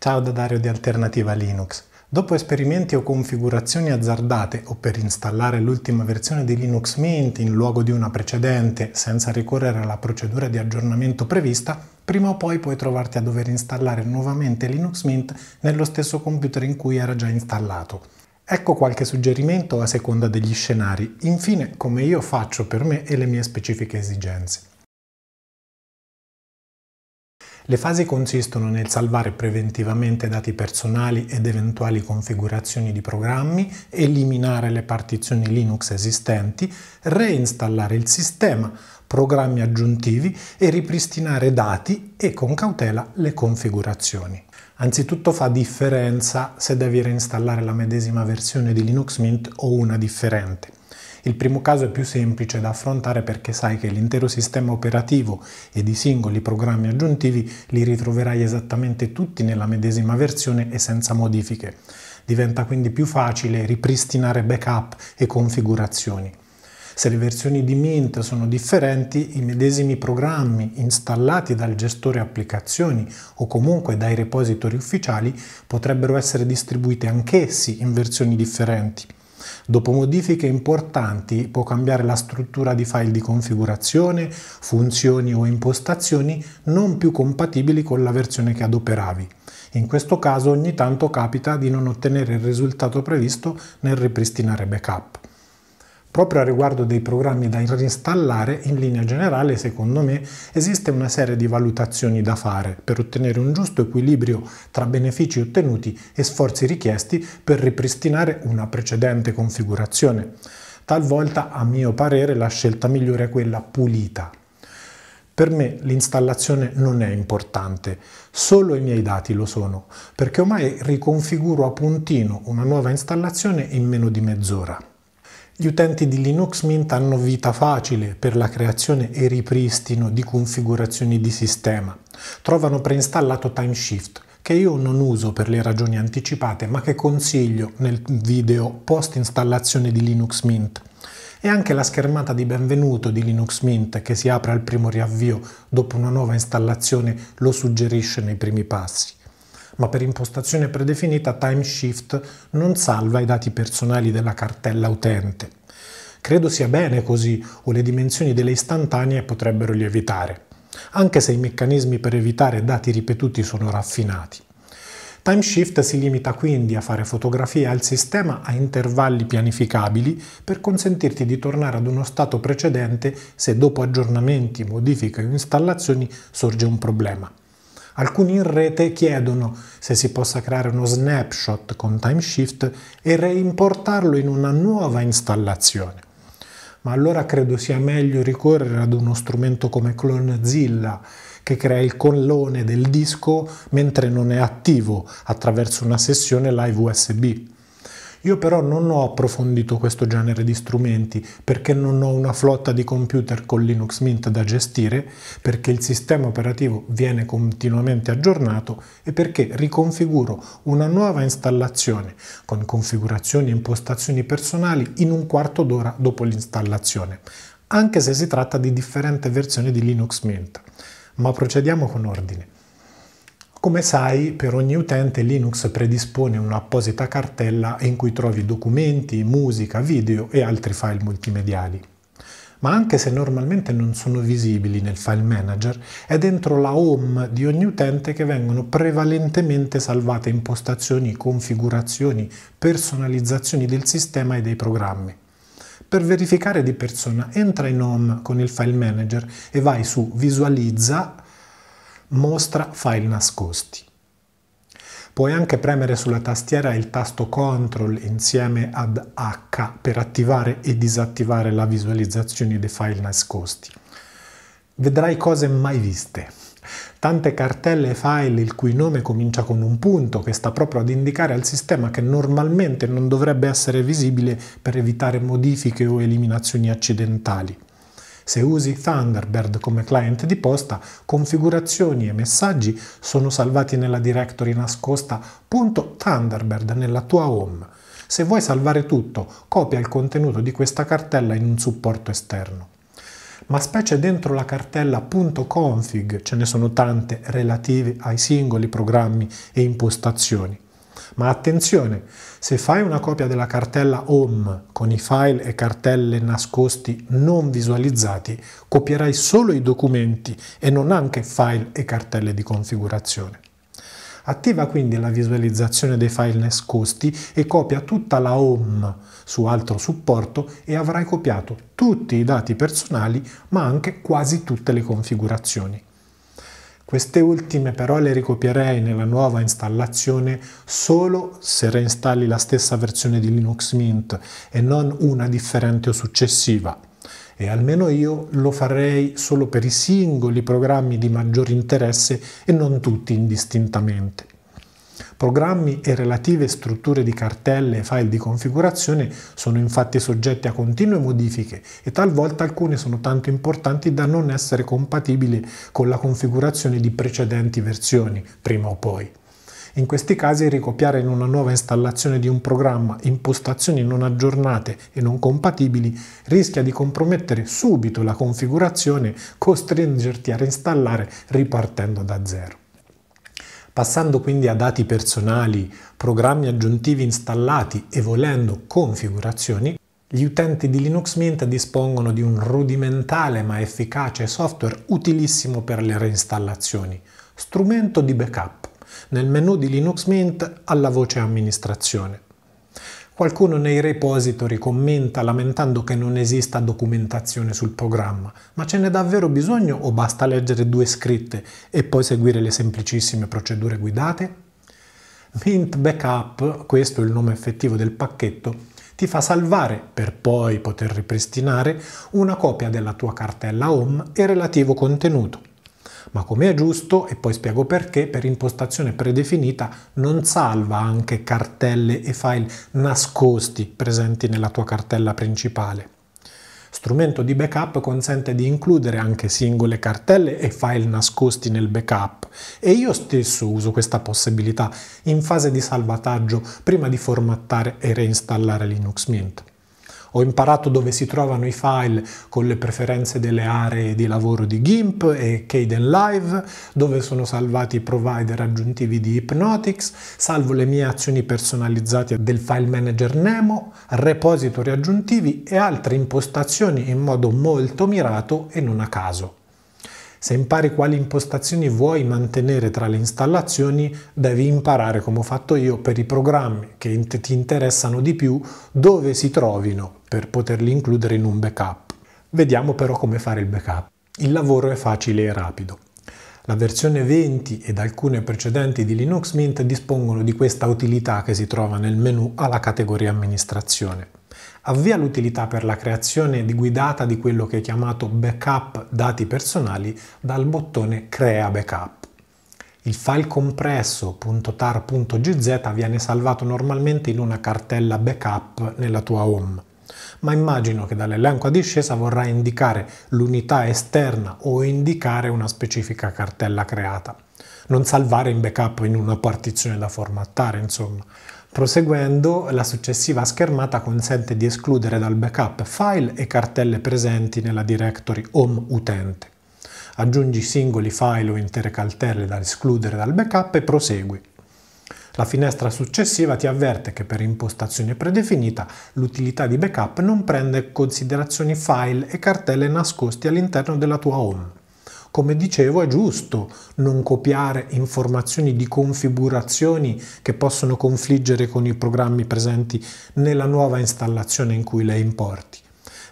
Ciao da Dario di Alternativa Linux. Dopo esperimenti o configurazioni azzardate o per installare l'ultima versione di Linux Mint in luogo di una precedente senza ricorrere alla procedura di aggiornamento prevista, prima o poi puoi trovarti a dover installare nuovamente Linux Mint nello stesso computer in cui era già installato. Ecco qualche suggerimento a seconda degli scenari, infine come io faccio per me e le mie specifiche esigenze. Le fasi consistono nel salvare preventivamente dati personali ed eventuali configurazioni di programmi, eliminare le partizioni Linux esistenti, reinstallare il sistema, programmi aggiuntivi e ripristinare dati e con cautela le configurazioni. Anzitutto fa differenza se devi reinstallare la medesima versione di Linux Mint o una differente. Il primo caso è più semplice da affrontare perché sai che l'intero sistema operativo ed i singoli programmi aggiuntivi li ritroverai esattamente tutti nella medesima versione e senza modifiche. Diventa quindi più facile ripristinare backup e configurazioni. Se le versioni di Mint sono differenti, i medesimi programmi installati dal gestore applicazioni o comunque dai repository ufficiali potrebbero essere distribuiti anch'essi in versioni differenti. Dopo modifiche importanti può cambiare la struttura di file di configurazione, funzioni o impostazioni non più compatibili con la versione che adoperavi. In questo caso ogni tanto capita di non ottenere il risultato previsto nel ripristinare backup. Proprio a riguardo dei programmi da installare, in linea generale, secondo me, esiste una serie di valutazioni da fare per ottenere un giusto equilibrio tra benefici ottenuti e sforzi richiesti per ripristinare una precedente configurazione. Talvolta, a mio parere, la scelta migliore è quella pulita, per me l'installazione non è importante, solo i miei dati lo sono, perché ormai riconfiguro a puntino una nuova installazione in meno di mezz'ora. Gli utenti di Linux Mint hanno vita facile per la creazione e ripristino di configurazioni di sistema. Trovano preinstallato TimeShift, che io non uso per le ragioni anticipate, ma che consiglio nel video post installazione di Linux Mint. E anche la schermata di benvenuto di Linux Mint che si apre al primo riavvio dopo una nuova installazione lo suggerisce nei primi passi ma per impostazione predefinita TimeShift non salva i dati personali della cartella utente. Credo sia bene così o le dimensioni delle istantanee potrebbero lievitare, anche se i meccanismi per evitare dati ripetuti sono raffinati. TimeShift si limita quindi a fare fotografie al sistema a intervalli pianificabili per consentirti di tornare ad uno stato precedente se dopo aggiornamenti, modifiche o installazioni sorge un problema. Alcuni in rete chiedono se si possa creare uno snapshot con timeshift e reimportarlo in una nuova installazione. Ma allora credo sia meglio ricorrere ad uno strumento come Clonezilla che crea il collone del disco mentre non è attivo attraverso una sessione live USB. Io però non ho approfondito questo genere di strumenti perché non ho una flotta di computer con Linux Mint da gestire, perché il sistema operativo viene continuamente aggiornato e perché riconfiguro una nuova installazione con configurazioni e impostazioni personali in un quarto d'ora dopo l'installazione, anche se si tratta di differente versione di Linux Mint. Ma procediamo con ordine. Come sai, per ogni utente Linux predispone un'apposita cartella in cui trovi documenti, musica, video e altri file multimediali. Ma anche se normalmente non sono visibili nel file manager, è dentro la home di ogni utente che vengono prevalentemente salvate impostazioni, configurazioni, personalizzazioni del sistema e dei programmi. Per verificare di persona entra in home con il file manager e vai su Visualizza Mostra file nascosti. Puoi anche premere sulla tastiera il tasto CTRL insieme ad H per attivare e disattivare la visualizzazione dei file nascosti. Vedrai cose mai viste. Tante cartelle e file il cui nome comincia con un punto che sta proprio ad indicare al sistema che normalmente non dovrebbe essere visibile per evitare modifiche o eliminazioni accidentali. Se usi Thunderbird come client di posta, configurazioni e messaggi sono salvati nella directory nascosta .thunderbird nella tua home. Se vuoi salvare tutto, copia il contenuto di questa cartella in un supporto esterno ma specie dentro la cartella .config ce ne sono tante relative ai singoli programmi e impostazioni. Ma attenzione, se fai una copia della cartella home con i file e cartelle nascosti non visualizzati, copierai solo i documenti e non anche file e cartelle di configurazione. Attiva quindi la visualizzazione dei file nascosti e copia tutta la home su altro supporto e avrai copiato tutti i dati personali ma anche quasi tutte le configurazioni. Queste ultime però le ricopierei nella nuova installazione solo se reinstalli la stessa versione di Linux Mint e non una differente o successiva. E almeno io lo farei solo per i singoli programmi di maggior interesse e non tutti indistintamente. Programmi e relative strutture di cartelle e file di configurazione sono infatti soggetti a continue modifiche e talvolta alcune sono tanto importanti da non essere compatibili con la configurazione di precedenti versioni, prima o poi. In questi casi ricopiare in una nuova installazione di un programma impostazioni non aggiornate e non compatibili rischia di compromettere subito la configurazione, costringerti a reinstallare ripartendo da zero passando quindi a dati personali, programmi aggiuntivi installati e volendo configurazioni, gli utenti di Linux Mint dispongono di un rudimentale ma efficace software utilissimo per le reinstallazioni, strumento di backup, nel menu di Linux Mint alla voce amministrazione. Qualcuno nei repository commenta lamentando che non esista documentazione sul programma, ma ce n'è davvero bisogno o basta leggere due scritte e poi seguire le semplicissime procedure guidate? Mint Backup, questo è il nome effettivo del pacchetto, ti fa salvare, per poi poter ripristinare, una copia della tua cartella home e relativo contenuto ma come è giusto, e poi spiego perché, per impostazione predefinita non salva anche cartelle e file nascosti presenti nella tua cartella principale. Strumento di backup consente di includere anche singole cartelle e file nascosti nel backup e io stesso uso questa possibilità in fase di salvataggio prima di formattare e reinstallare Linux Mint. Ho imparato dove si trovano i file con le preferenze delle aree di lavoro di GIMP e Caden Live, dove sono salvati i provider aggiuntivi di Hypnotics, salvo le mie azioni personalizzate del file manager Nemo, repository aggiuntivi e altre impostazioni in modo molto mirato e non a caso. Se impari quali impostazioni vuoi mantenere tra le installazioni, devi imparare, come ho fatto io, per i programmi che ti interessano di più, dove si trovino per poterli includere in un backup. Vediamo però come fare il backup. Il lavoro è facile e rapido. La versione 20 ed alcune precedenti di Linux Mint dispongono di questa utilità che si trova nel menu alla categoria amministrazione avvia l'utilità per la creazione di guidata di quello che è chiamato backup dati personali dal bottone Crea backup. Il file compresso.tar.gz viene salvato normalmente in una cartella backup nella tua home, ma immagino che dall'elenco a discesa vorrai indicare l'unità esterna o indicare una specifica cartella creata. Non salvare in backup in una partizione da formattare, insomma. Proseguendo, la successiva schermata consente di escludere dal backup file e cartelle presenti nella directory home utente. Aggiungi singoli file o intere cartelle da escludere dal backup e prosegui. La finestra successiva ti avverte che per impostazione predefinita l'utilità di backup non prende in considerazione file e cartelle nascosti all'interno della tua home. Come dicevo, è giusto non copiare informazioni di configurazioni che possono confliggere con i programmi presenti nella nuova installazione in cui le importi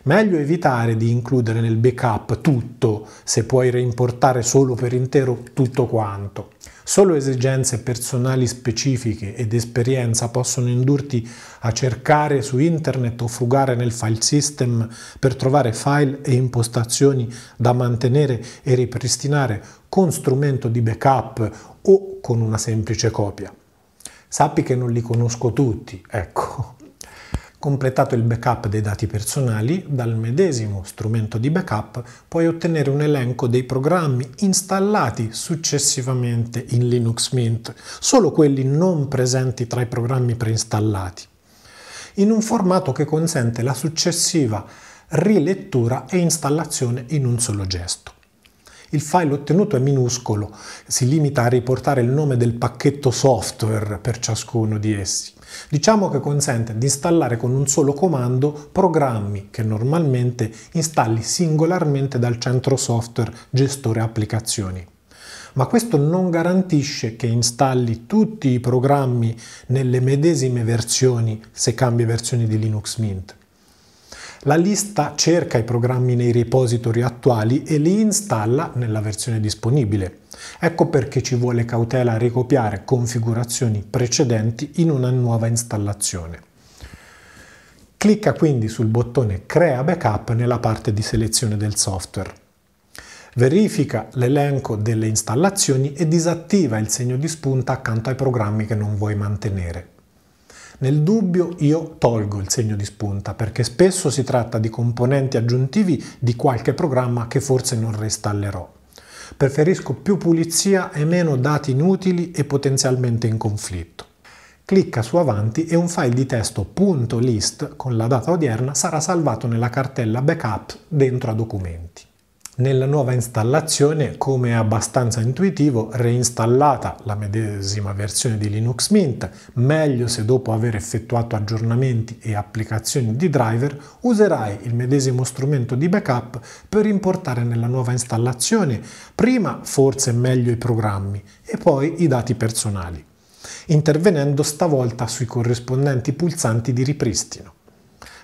meglio evitare di includere nel backup tutto, se puoi reimportare solo per intero tutto quanto. Solo esigenze personali specifiche ed esperienza possono indurti a cercare su internet o frugare nel file system per trovare file e impostazioni da mantenere e ripristinare con strumento di backup o con una semplice copia. Sappi che non li conosco tutti, ecco. Completato il backup dei dati personali, dal medesimo strumento di backup puoi ottenere un elenco dei programmi installati successivamente in Linux Mint, solo quelli non presenti tra i programmi preinstallati, in un formato che consente la successiva rilettura e installazione in un solo gesto. Il file ottenuto è minuscolo, si limita a riportare il nome del pacchetto software per ciascuno di essi. Diciamo che consente di installare con un solo comando programmi che normalmente installi singolarmente dal centro software gestore applicazioni ma questo non garantisce che installi tutti i programmi nelle medesime versioni se cambi versione di Linux Mint. La lista cerca i programmi nei repository attuali e li installa nella versione disponibile. Ecco perché ci vuole cautela a ricopiare configurazioni precedenti in una nuova installazione. Clicca quindi sul bottone Crea backup nella parte di selezione del software. Verifica l'elenco delle installazioni e disattiva il segno di spunta accanto ai programmi che non vuoi mantenere. Nel dubbio io tolgo il segno di spunta perché spesso si tratta di componenti aggiuntivi di qualche programma che forse non reinstallerò. Preferisco più pulizia e meno dati inutili e potenzialmente in conflitto. Clicca su Avanti e un file di testo .list con la data odierna sarà salvato nella cartella Backup dentro a Documenti. Nella nuova installazione, come è abbastanza intuitivo, reinstallata la medesima versione di Linux Mint, meglio se dopo aver effettuato aggiornamenti e applicazioni di driver userai il medesimo strumento di backup per importare nella nuova installazione prima forse meglio i programmi e poi i dati personali, intervenendo stavolta sui corrispondenti pulsanti di ripristino.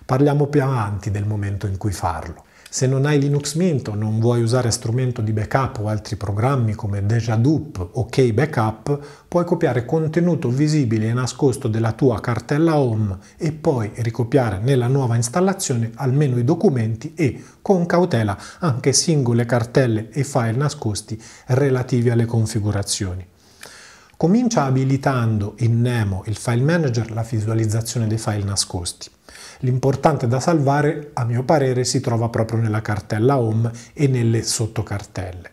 Parliamo più avanti del momento in cui farlo. Se non hai Linux Mint o non vuoi usare strumento di backup o altri programmi come Deja o KBackup, puoi copiare contenuto visibile e nascosto della tua cartella home e poi ricopiare nella nuova installazione almeno i documenti e, con cautela, anche singole cartelle e file nascosti relativi alle configurazioni. Comincia abilitando in Nemo il file manager la visualizzazione dei file nascosti. L'importante da salvare, a mio parere, si trova proprio nella cartella Home e nelle sottocartelle.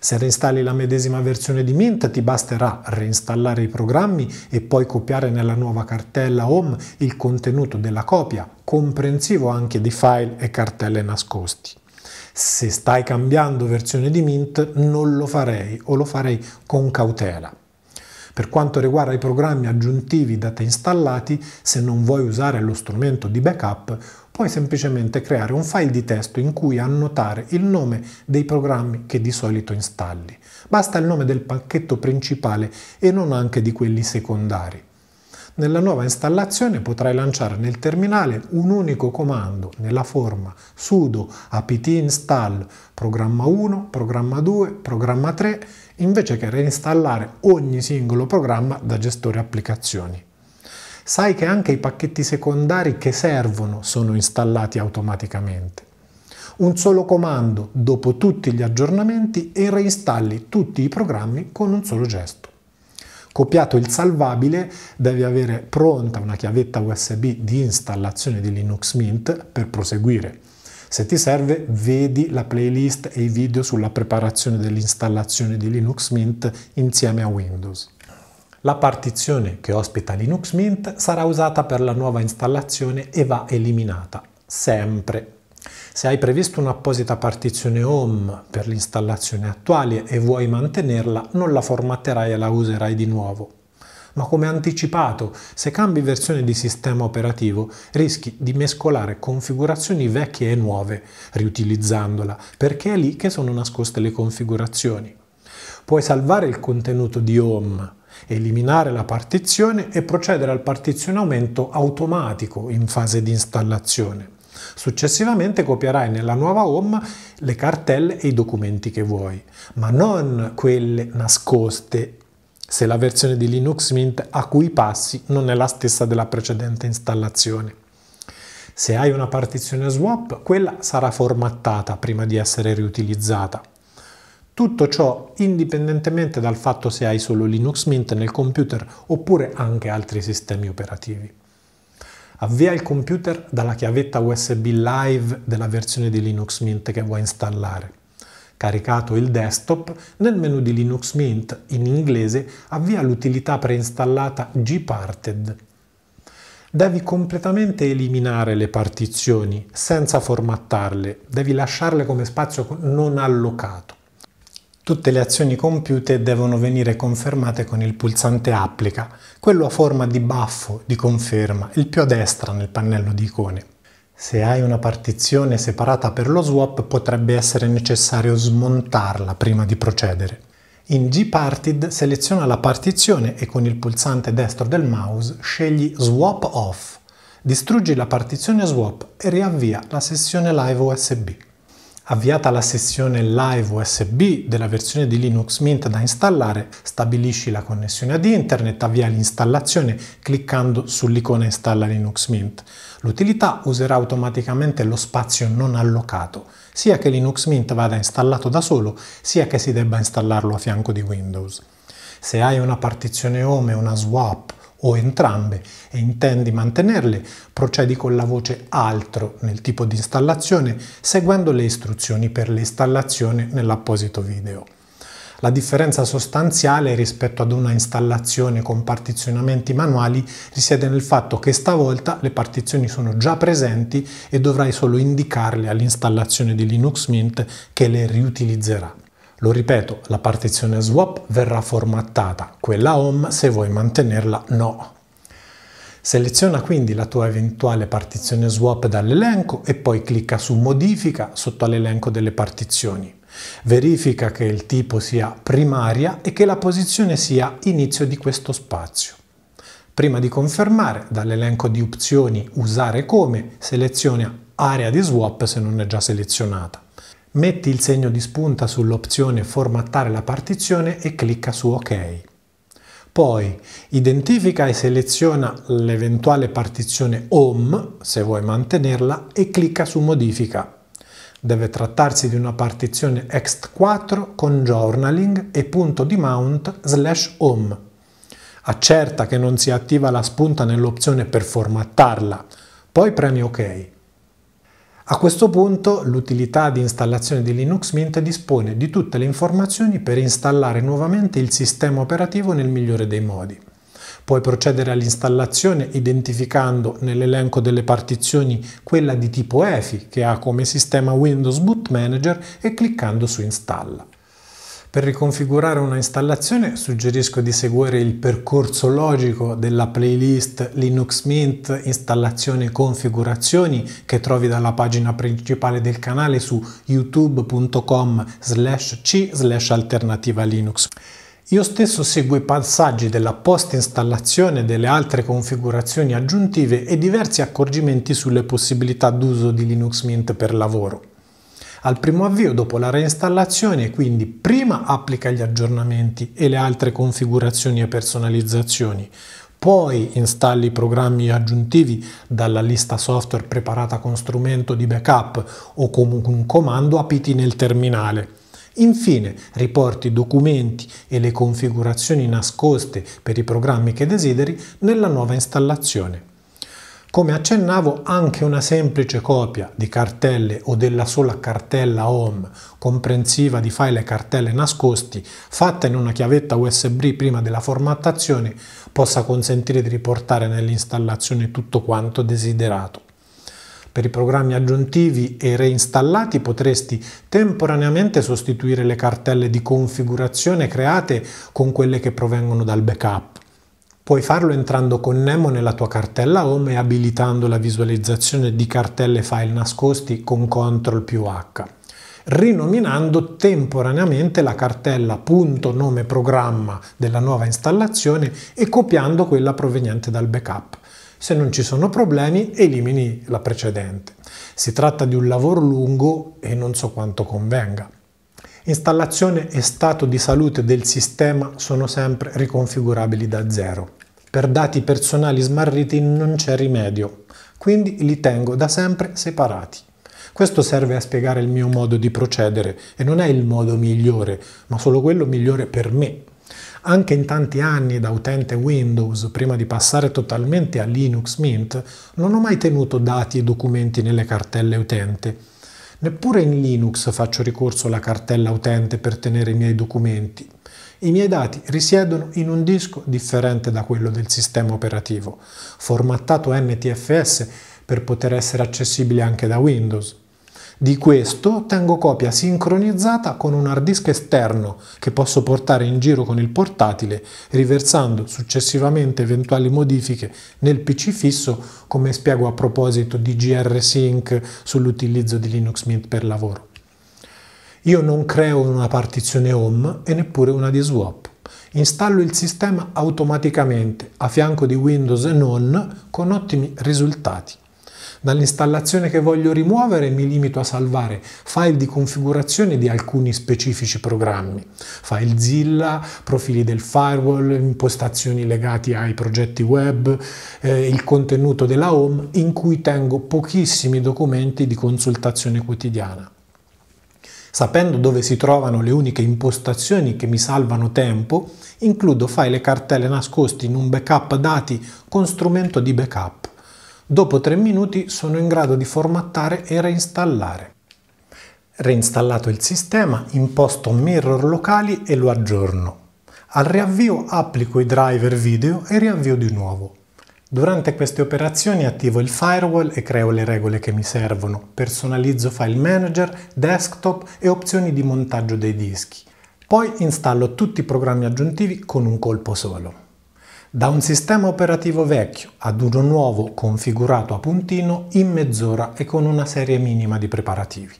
Se reinstalli la medesima versione di Mint ti basterà reinstallare i programmi e poi copiare nella nuova cartella Home il contenuto della copia, comprensivo anche di file e cartelle nascosti. Se stai cambiando versione di Mint non lo farei o lo farei con cautela. Per quanto riguarda i programmi aggiuntivi da te installati, se non vuoi usare lo strumento di backup, puoi semplicemente creare un file di testo in cui annotare il nome dei programmi che di solito installi. Basta il nome del pacchetto principale e non anche di quelli secondari. Nella nuova installazione potrai lanciare nel terminale un unico comando nella forma sudo apt install programma 1, programma 2, programma 3 invece che reinstallare ogni singolo programma da gestore applicazioni. Sai che anche i pacchetti secondari che servono sono installati automaticamente. Un solo comando dopo tutti gli aggiornamenti e reinstalli tutti i programmi con un solo gesto. Copiato il salvabile, devi avere pronta una chiavetta USB di installazione di Linux Mint per proseguire se ti serve, vedi la playlist e i video sulla preparazione dell'installazione di Linux Mint insieme a Windows. La partizione che ospita Linux Mint sarà usata per la nuova installazione e va eliminata, sempre. Se hai previsto un'apposita partizione home per l'installazione attuale e vuoi mantenerla, non la formatterai e la userai di nuovo ma come anticipato, se cambi versione di sistema operativo rischi di mescolare configurazioni vecchie e nuove, riutilizzandola, perché è lì che sono nascoste le configurazioni. Puoi salvare il contenuto di Home, eliminare la partizione e procedere al partizionamento automatico in fase di installazione. Successivamente copierai nella nuova home le cartelle e i documenti che vuoi, ma non quelle nascoste se la versione di Linux Mint a cui passi non è la stessa della precedente installazione. Se hai una partizione swap, quella sarà formattata prima di essere riutilizzata. Tutto ciò indipendentemente dal fatto se hai solo Linux Mint nel computer oppure anche altri sistemi operativi. Avvia il computer dalla chiavetta USB live della versione di Linux Mint che vuoi installare. Caricato il desktop, nel menu di Linux Mint in inglese avvia l'utilità preinstallata gparted. Devi completamente eliminare le partizioni senza formattarle, devi lasciarle come spazio non allocato. Tutte le azioni compiute devono venire confermate con il pulsante applica, quello a forma di baffo di conferma, il più a destra nel pannello di icone. Se hai una partizione separata per lo swap potrebbe essere necessario smontarla prima di procedere. In Gparted seleziona la partizione e con il pulsante destro del mouse scegli Swap Off. Distruggi la partizione swap e riavvia la sessione live USB. Avviata la sessione live USB della versione di Linux Mint da installare, stabilisci la connessione ad internet, avvia l'installazione cliccando sull'icona Installa Linux Mint. L'utilità userà automaticamente lo spazio non allocato, sia che Linux Mint vada installato da solo, sia che si debba installarlo a fianco di Windows. Se hai una partizione home, una swap o entrambe e intendi mantenerle, procedi con la voce Altro nel tipo di installazione seguendo le istruzioni per l'installazione nell'apposito video. La differenza sostanziale rispetto ad una installazione con partizionamenti manuali risiede nel fatto che stavolta le partizioni sono già presenti e dovrai solo indicarle all'installazione di Linux Mint che le riutilizzerà. Lo ripeto, la partizione swap verrà formattata, quella home se vuoi mantenerla no. Seleziona quindi la tua eventuale partizione swap dall'elenco e poi clicca su modifica sotto all'elenco delle partizioni. Verifica che il tipo sia primaria e che la posizione sia inizio di questo spazio. Prima di confermare, dall'elenco di opzioni Usare come, seleziona Area di swap se non è già selezionata. Metti il segno di spunta sull'opzione Formattare la partizione e clicca su OK. Poi identifica e seleziona l'eventuale partizione Home, se vuoi mantenerla, e clicca su Modifica. Deve trattarsi di una partizione ext4 con journaling e punto di mount slash home. Accerta che non si attiva la spunta nell'opzione per formattarla, poi premi OK. A questo punto l'utilità di installazione di Linux Mint dispone di tutte le informazioni per installare nuovamente il sistema operativo nel migliore dei modi. Puoi procedere all'installazione identificando nell'elenco delle partizioni quella di tipo EFI che ha come sistema Windows Boot Manager e cliccando su Installa. Per riconfigurare una installazione suggerisco di seguire il percorso logico della playlist Linux Mint installazione configurazioni che trovi dalla pagina principale del canale su youtube.com slash c slash alternativa Linux. Io stesso seguo i passaggi della post installazione delle altre configurazioni aggiuntive e diversi accorgimenti sulle possibilità d'uso di Linux Mint per lavoro. Al primo avvio dopo la reinstallazione, quindi prima applica gli aggiornamenti e le altre configurazioni e personalizzazioni, poi installi i programmi aggiuntivi dalla lista software preparata con strumento di backup o comunque un comando apt nel terminale. Infine, riporti i documenti e le configurazioni nascoste per i programmi che desideri nella nuova installazione. Come accennavo, anche una semplice copia di cartelle o della sola cartella home comprensiva di file e cartelle nascosti fatta in una chiavetta USB prima della formattazione possa consentire di riportare nell'installazione tutto quanto desiderato. Per i programmi aggiuntivi e reinstallati potresti temporaneamente sostituire le cartelle di configurazione create con quelle che provengono dal backup. Puoi farlo entrando con Nemo nella tua cartella Home e abilitando la visualizzazione di cartelle file nascosti con CTRL più H, rinominando temporaneamente la cartella .nome programma della nuova installazione e copiando quella proveniente dal backup. Se non ci sono problemi, elimini la precedente. Si tratta di un lavoro lungo e non so quanto convenga. Installazione e stato di salute del sistema sono sempre riconfigurabili da zero. Per dati personali smarriti non c'è rimedio, quindi li tengo da sempre separati. Questo serve a spiegare il mio modo di procedere e non è il modo migliore, ma solo quello migliore per me. Anche in tanti anni da utente Windows, prima di passare totalmente a Linux Mint, non ho mai tenuto dati e documenti nelle cartelle utente. Neppure in Linux faccio ricorso alla cartella utente per tenere i miei documenti. I miei dati risiedono in un disco differente da quello del sistema operativo, formattato NTFS per poter essere accessibile anche da Windows. Di questo tengo copia sincronizzata con un hard disk esterno che posso portare in giro con il portatile, riversando successivamente eventuali modifiche nel PC fisso, come spiego a proposito di GR Sync sull'utilizzo di Linux Mint per lavoro. Io non creo una partizione home e neppure una di swap. Installo il sistema automaticamente a fianco di Windows e non con ottimi risultati. Dall'installazione che voglio rimuovere mi limito a salvare file di configurazione di alcuni specifici programmi, file Zilla, profili del firewall, impostazioni legate ai progetti web, eh, il contenuto della home in cui tengo pochissimi documenti di consultazione quotidiana. Sapendo dove si trovano le uniche impostazioni che mi salvano tempo, includo file e cartelle nascosti in un backup dati con strumento di backup. Dopo 3 minuti sono in grado di formattare e reinstallare. Reinstallato il sistema, imposto mirror locali e lo aggiorno. Al riavvio applico i driver video e riavvio di nuovo. Durante queste operazioni attivo il firewall e creo le regole che mi servono, personalizzo file manager, desktop e opzioni di montaggio dei dischi. Poi installo tutti i programmi aggiuntivi con un colpo solo. Da un sistema operativo vecchio ad uno nuovo configurato a puntino in mezz'ora e con una serie minima di preparativi.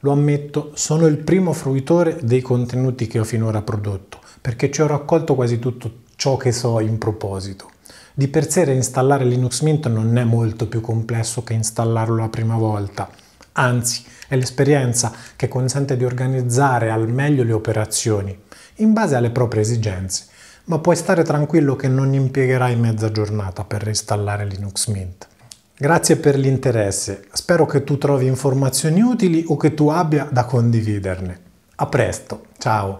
Lo ammetto, sono il primo fruitore dei contenuti che ho finora prodotto, perché ci ho raccolto quasi tutto ciò che so in proposito. Di per sé reinstallare Linux Mint non è molto più complesso che installarlo la prima volta, anzi è l'esperienza che consente di organizzare al meglio le operazioni, in base alle proprie esigenze, ma puoi stare tranquillo che non impiegherai mezza giornata per reinstallare Linux Mint. Grazie per l'interesse, spero che tu trovi informazioni utili o che tu abbia da condividerne. A presto, ciao!